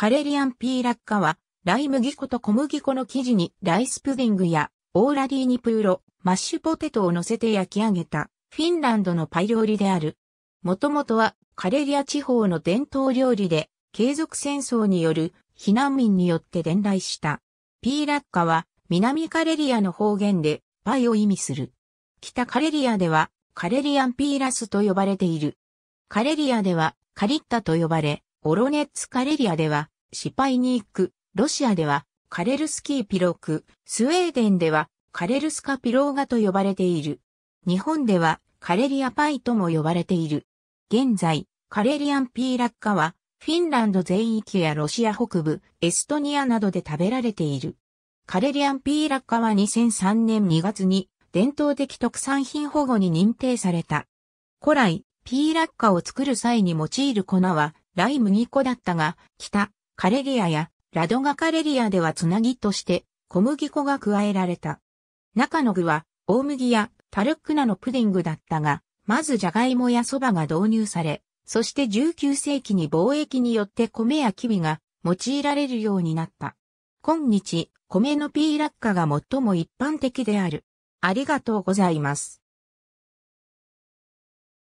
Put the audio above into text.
カレリアンピーラッカは、ライ麦粉と小麦粉の生地にライスプディングやオーラディーニプーロ、マッシュポテトを乗せて焼き上げたフィンランドのパイ料理である。もともとはカレリア地方の伝統料理で継続戦争による避難民によって伝来した。ピーラッカは南カレリアの方言でパイを意味する。北カレリアではカレリアンピーラスと呼ばれている。カレリアではカリッタと呼ばれ、オロネッツカレリアでは、シパイニーク、ロシアでは、カレルスキーピローク、スウェーデンでは、カレルスカピローガと呼ばれている。日本では、カレリアパイとも呼ばれている。現在、カレリアンピーラッカは、フィンランド全域やロシア北部、エストニアなどで食べられている。カレリアンピーラッカは2003年2月に伝統的特産品保護に認定された。古来、ピーラッカを作る際に用いる粉はライ麦粉だったが、北、カレリアやラドガカレリアではつなぎとして小麦粉が加えられた。中の具は大麦やタルックナのプディングだったが、まずジャガイモや蕎麦が導入され、そして19世紀に貿易によって米やキビが用いられるようになった。今日、米のピーラッカが最も一般的である。ありがとうございます。